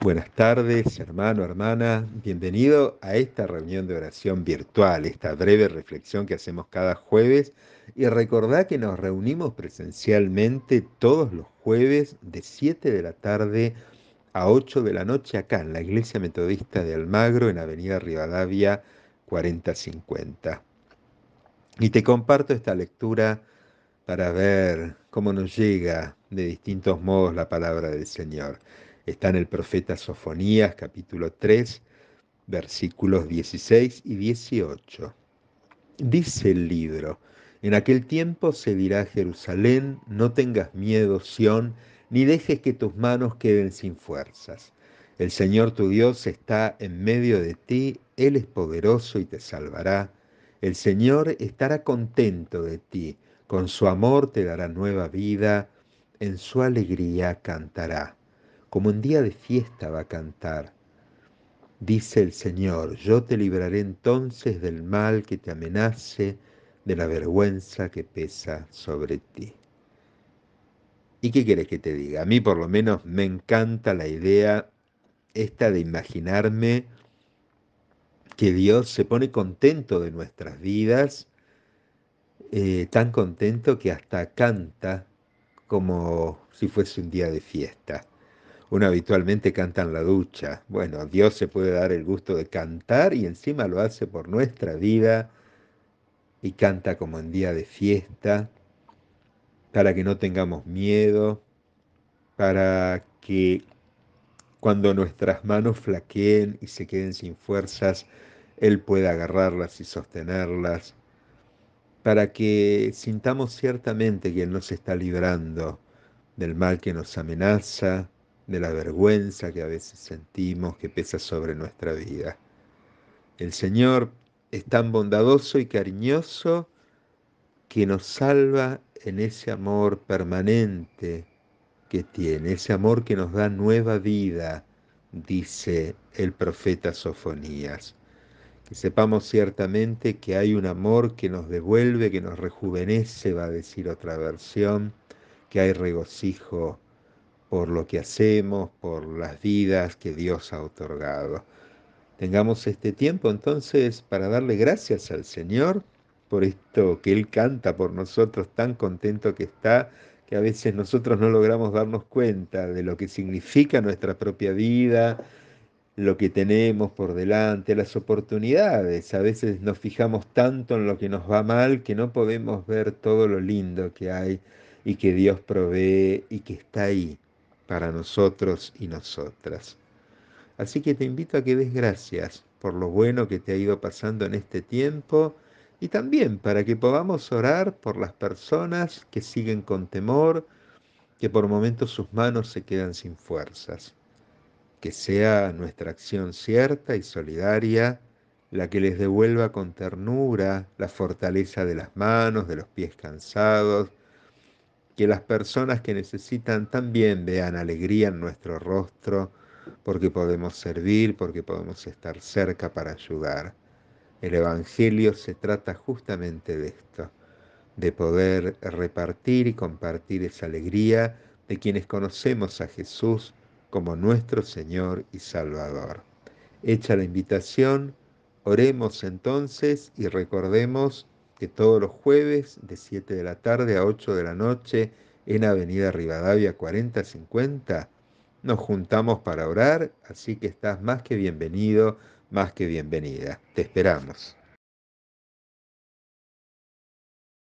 Buenas tardes, hermano, hermana. Bienvenido a esta reunión de oración virtual, esta breve reflexión que hacemos cada jueves. Y recordad que nos reunimos presencialmente todos los jueves de 7 de la tarde a 8 de la noche acá en la Iglesia Metodista de Almagro, en Avenida Rivadavia 4050. Y te comparto esta lectura para ver cómo nos llega de distintos modos la palabra del Señor. Está en el profeta Sofonías capítulo 3, versículos 16 y 18. Dice el libro, en aquel tiempo se dirá Jerusalén, no tengas miedo, Sión, ni dejes que tus manos queden sin fuerzas. El Señor tu Dios está en medio de ti, Él es poderoso y te salvará. El Señor estará contento de ti, con su amor te dará nueva vida, en su alegría cantará como en día de fiesta va a cantar. Dice el Señor, yo te libraré entonces del mal que te amenace, de la vergüenza que pesa sobre ti. ¿Y qué quieres que te diga? A mí por lo menos me encanta la idea esta de imaginarme que Dios se pone contento de nuestras vidas, eh, tan contento que hasta canta como si fuese un día de fiesta. Uno habitualmente canta en la ducha. Bueno, Dios se puede dar el gusto de cantar y encima lo hace por nuestra vida y canta como en día de fiesta, para que no tengamos miedo, para que cuando nuestras manos flaqueen y se queden sin fuerzas, Él pueda agarrarlas y sostenerlas, para que sintamos ciertamente que Él nos está librando del mal que nos amenaza, de la vergüenza que a veces sentimos que pesa sobre nuestra vida. El Señor es tan bondadoso y cariñoso que nos salva en ese amor permanente que tiene, ese amor que nos da nueva vida, dice el profeta Sofonías. Que sepamos ciertamente que hay un amor que nos devuelve, que nos rejuvenece, va a decir otra versión, que hay regocijo por lo que hacemos, por las vidas que Dios ha otorgado. Tengamos este tiempo entonces para darle gracias al Señor por esto que Él canta por nosotros, tan contento que está, que a veces nosotros no logramos darnos cuenta de lo que significa nuestra propia vida, lo que tenemos por delante, las oportunidades. A veces nos fijamos tanto en lo que nos va mal que no podemos ver todo lo lindo que hay y que Dios provee y que está ahí para nosotros y nosotras. Así que te invito a que des gracias por lo bueno que te ha ido pasando en este tiempo y también para que podamos orar por las personas que siguen con temor, que por momentos sus manos se quedan sin fuerzas. Que sea nuestra acción cierta y solidaria la que les devuelva con ternura la fortaleza de las manos, de los pies cansados, que las personas que necesitan también vean alegría en nuestro rostro, porque podemos servir, porque podemos estar cerca para ayudar. El Evangelio se trata justamente de esto, de poder repartir y compartir esa alegría de quienes conocemos a Jesús como nuestro Señor y Salvador. Hecha la invitación, oremos entonces y recordemos que todos los jueves de 7 de la tarde a 8 de la noche en Avenida Rivadavia 4050 nos juntamos para orar, así que estás más que bienvenido, más que bienvenida. Te esperamos.